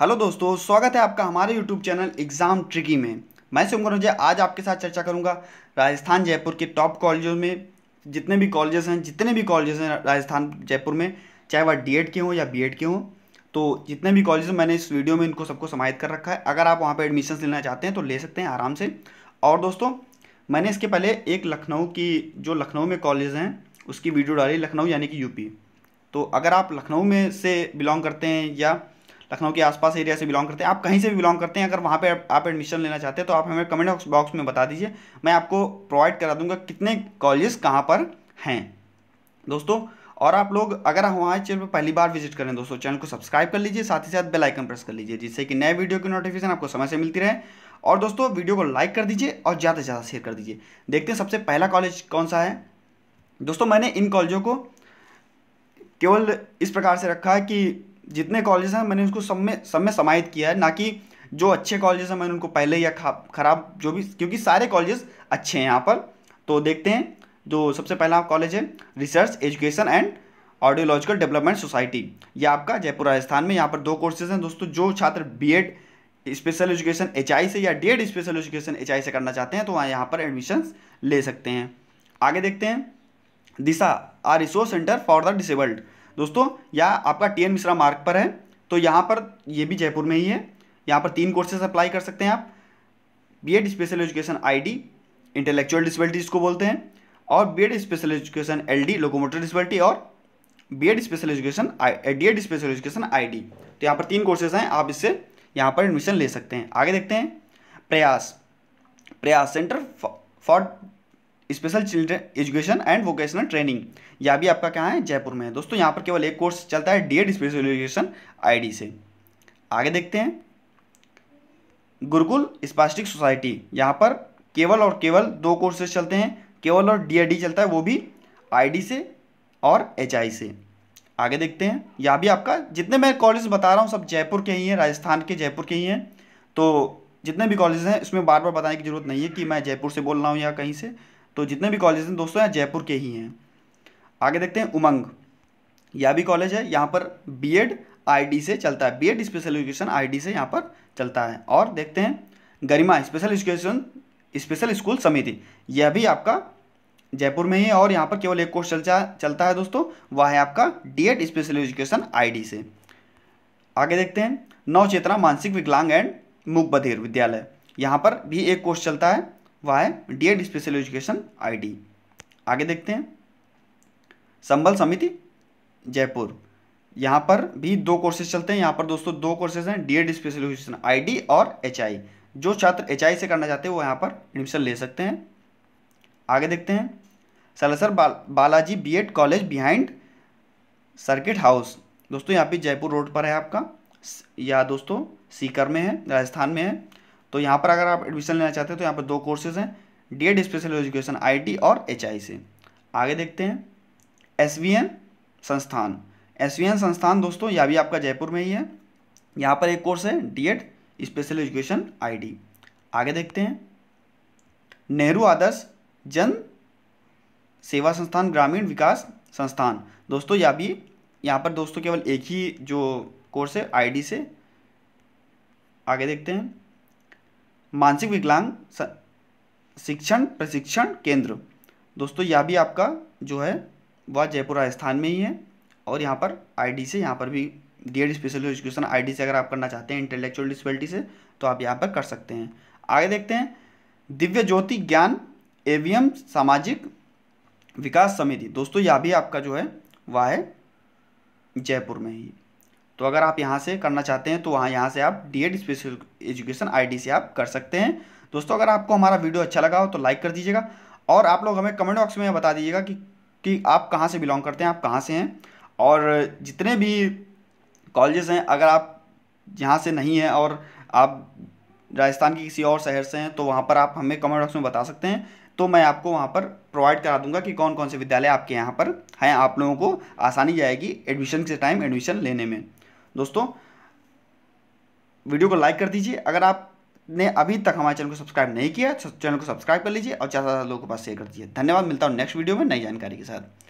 hello दोस्तों स्वागत है आपका हमारे यूट्यूब चैनल एग्ज़ाम ट्रिकी में मैं सोमकर रोजे आज आपके साथ चर्चा करूंगा राजस्थान जयपुर के टॉप कॉलेजों में जितने भी कॉलेजेस हैं जितने भी कॉलेजेस हैं राजस्थान जयपुर में चाहे वह डी के हों या बी के हों तो जितने भी कॉलेज मैंने इस वीडियो में इनको सबको समाहित कर रखा है अगर आप वहाँ पर एडमिशन लेना चाहते हैं तो ले सकते हैं आराम से और दोस्तों मैंने इसके पहले एक लखनऊ की जो लखनऊ में कॉलेज हैं उसकी वीडियो डाली लखनऊ यानी कि यूपी तो अगर आप लखनऊ में से बिलोंग करते हैं या लखनऊ के आसपास एरिया से बिलोंग करते हैं आप कहीं से भी बिलोंग करते हैं अगर वहाँ पर आप एडमिशन लेना चाहते हैं तो आप हमें कमेंट बॉक्स में बता दीजिए मैं आपको प्रोवाइड करा दूँगा कितने कॉलेज कहाँ पर हैं दोस्तों और आप लोग अगर हमारे चैनल पर पहली बार विजिट करें दोस्तों चैनल को सब्सक्राइब कर लीजिए साथ ही साथ बेल आइकन प्रेस कर लीजिए जिससे कि नए वीडियो की नोटिफिकेशन आपको समय से मिलती रहे और दोस्तों वीडियो को लाइक कर दीजिए और ज़्यादा से ज़्यादा शेयर कर दीजिए देखते हैं सबसे पहला कॉलेज कौन सा है दोस्तों मैंने इन कॉलेजों को केवल इस प्रकार से रखा है कि जितने कॉलेज हैं मैंने उसको सब में सब में समाहित किया है ना कि जो अच्छे कॉलेज हैं मैंने उनको पहले या ख़राब जो भी क्योंकि सारे कॉलेज अच्छे हैं यहाँ पर तो देखते हैं जो सबसे पहला कॉलेज है research education and audiological development society ये आपका जयपुर राजस्थान में यहाँ पर दो कोर्सेज हैं दोस्तों जो छात्र बी स्पेशल एजुकेशन एच से या डी स्पेशल एजुकेशन एच से करना चाहते हैं तो वहाँ यहाँ पर एडमिशन्स ले सकते हैं आगे देखते हैं Disha a resource centre for the disabled दोस्तों या आपका टी एन मिश्रा मार्ग पर है तो यहाँ पर ये भी जयपुर में ही है यहाँ पर तीन कोर्सेस अप्लाई कर सकते हैं आप B Ed special education I D intellectual disability जिसको बोलते हैं और B Ed special education L D locomotor disability और B Ed special education I D Ed special education I D तो यहाँ पर तीन कोर्सेज हैं आप इससे यहाँ पर एडमिशन ले सकते हैं आगे देखते हैं Prayas Prayas centre for special children education and vocational training यह भी आपका क्या है जयपुर में है दोस्तों यहाँ पर केवल एक कोर्स चलता है डीएड स्पेशल एजुकेशन आई से आगे देखते हैं गुरुकुल स्पास्टिक सोसाइटी यहाँ पर केवल और केवल दो कोर्सेज चलते हैं केवल और डी चलता है वो भी आई से और एच से आगे देखते हैं यह भी आपका जितने मैं कॉलेज बता रहा हूँ सब जयपुर के ही हैं राजस्थान के जयपुर के ही हैं तो जितने भी कॉलेज हैं इसमें बार बार बताने की जरूरत नहीं है कि मैं जयपुर से बोल रहा हूँ या कहीं से तो जितने भी कॉलेज हैं दोस्तों यहाँ जयपुर के ही हैं आगे देखते हैं उमंग यह भी कॉलेज है यहाँ पर बी एड से चलता है B Ed special education I से यहाँ पर चलता है और देखते हैं Garima special education special school समिति यह भी आपका जयपुर में ही है और यहाँ पर केवल एक कोर्स चलता चलता है दोस्तों वह है आपका डीएड स्पेशल एजुकेशन आईडी से आगे देखते हैं नवचेतना मानसिक विकलांग एंड मुकबधिर विद्यालय यहाँ पर भी एक कोर्स चलता है वह है D Ed special education ID आगे देखते हैं संबल समिति जयपुर यहाँ पर भी दो कोर्सेज चलते हैं यहाँ पर दोस्तों दो कोर्सेज हैं D Ed special education I और एच जो छात्र एच से करना चाहते हैं वो यहाँ पर एडमिशन ले सकते हैं आगे देखते हैं सलासर बा, Balaji B college behind circuit house दोस्तों यहाँ पे जयपुर रोड पर है आपका या दोस्तों सीकर में है राजस्थान में है तो यहाँ पर अगर आप एडमिशन लेना चाहते हैं तो यहाँ पर दो कोर्सेज हैं D Ed special education I और एच से आगे देखते हैं एस संस्थान एस संस्थान दोस्तों यह भी आपका जयपुर में ही है यहाँ पर एक कोर्स है D Ed special education ID आगे देखते हैं नेहरू आदर्श जन सेवा संस्थान ग्रामीण विकास संस्थान दोस्तों यह भी यहाँ पर दोस्तों केवल एक ही जो कोर्स है आईडी से आगे देखते हैं मानसिक विकलांग शिक्षण प्रशिक्षण केंद्र दोस्तों यह भी आपका जो है वह जयपुर राजस्थान में ही है और यहाँ पर आईडी से यहाँ पर भी डीएड स्पेशल एजुकेशन आईडी से अगर आप करना चाहते हैं इंटेलेक्चुअल डिसबिलिटी से तो आप यहाँ पर कर सकते हैं आगे देखते हैं दिव्य ज्योति ज्ञान एवीएम सामाजिक विकास समिति दोस्तों यह भी आपका जो है वह है जयपुर में ही तो अगर आप यहाँ से करना चाहते हैं तो वहाँ यहाँ से आप D Ed special education I से आप कर सकते हैं दोस्तों अगर आपको हमारा वीडियो अच्छा लगा हो तो लाइक कर दीजिएगा और आप लोग हमें कमेंट बॉक्स में बता दीजिएगा कि कि आप कहाँ से बिलोंग करते हैं आप कहाँ से हैं और जितने भी कॉलेजेस हैं अगर आप यहाँ से नहीं हैं और आप राजस्थान के किसी और शहर से हैं तो वहाँ पर आप हमें कमेंट बॉक्स में बता सकते हैं तो मैं आपको वहाँ पर प्रोवाइड करा दूंगा कि कौन कौन से विद्यालय आपके यहाँ पर हैं आप लोगों को आसानी जाएगी एडमिशन के टाइम एडमिशन लेने में दोस्तों वीडियो को लाइक कर दीजिए अगर आपने अभी तक हमारे चैनल को सब्सक्राइब नहीं किया चैनल को सब्सक्राइब कर लीजिए और ज़्यादा से ज़्यादा लोगों के पास शेयर कर दीजिए धन्यवाद मिलता हूँ नेक्स्ट वीडियो में नई जानकारी के साथ